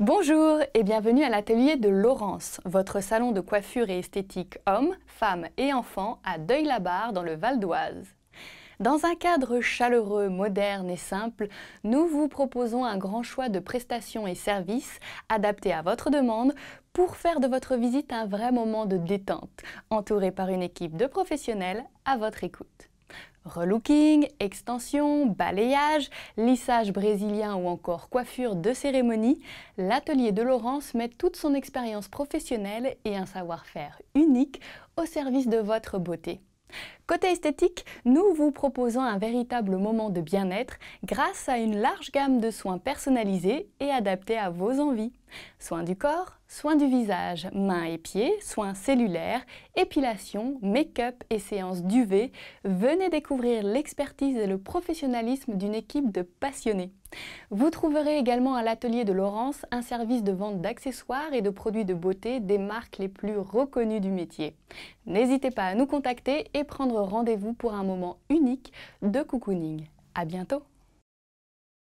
Bonjour et bienvenue à l'atelier de Laurence, votre salon de coiffure et esthétique hommes, femmes et enfants à Deuil-la-Barre dans le Val d'Oise. Dans un cadre chaleureux, moderne et simple, nous vous proposons un grand choix de prestations et services adaptés à votre demande pour faire de votre visite un vrai moment de détente, entouré par une équipe de professionnels à votre écoute. Relooking, extension, balayage, lissage brésilien ou encore coiffure de cérémonie, l'atelier de Laurence met toute son expérience professionnelle et un savoir-faire unique au service de votre beauté. Côté esthétique, nous vous proposons un véritable moment de bien-être grâce à une large gamme de soins personnalisés et adaptés à vos envies. Soins du corps, soins du visage, mains et pieds, soins cellulaires, épilation, make-up et séances d'UV, venez découvrir l'expertise et le professionnalisme d'une équipe de passionnés. Vous trouverez également à l'atelier de Laurence un service de vente d'accessoires et de produits de beauté des marques les plus reconnues du métier. N'hésitez pas à nous contacter et prendre rendez-vous pour un moment unique de cocooning. À bientôt